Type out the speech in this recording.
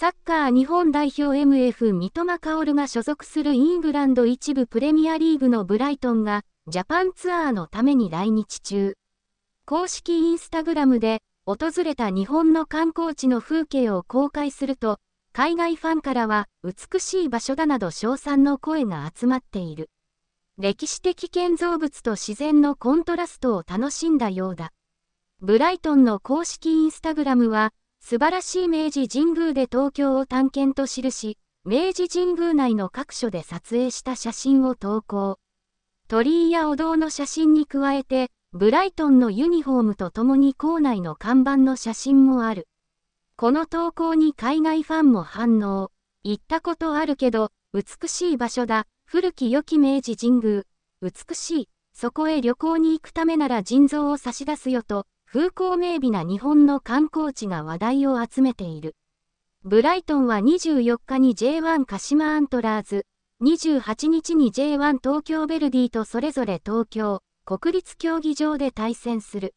サッカー日本代表 MF 三笘薫が所属するイングランド一部プレミアリーグのブライトンがジャパンツアーのために来日中。公式インスタグラムで訪れた日本の観光地の風景を公開すると海外ファンからは美しい場所だなど称賛の声が集まっている。歴史的建造物と自然のコントラストを楽しんだようだ。ブライトンの公式インスタグラムは素晴らしい明治神宮で東京を探検と記し、明治神宮内の各所で撮影した写真を投稿。鳥居やお堂の写真に加えて、ブライトンのユニフォームとともに校内の看板の写真もある。この投稿に海外ファンも反応。行ったことあるけど、美しい場所だ。古き良き明治神宮。美しい。そこへ旅行に行くためなら腎臓を差し出すよと、風光明媚な日本の観光地が話題を集めている。ブライトンは24日に J1 鹿島アントラーズ、28日に J1 東京ヴェルディとそれぞれ東京、国立競技場で対戦する。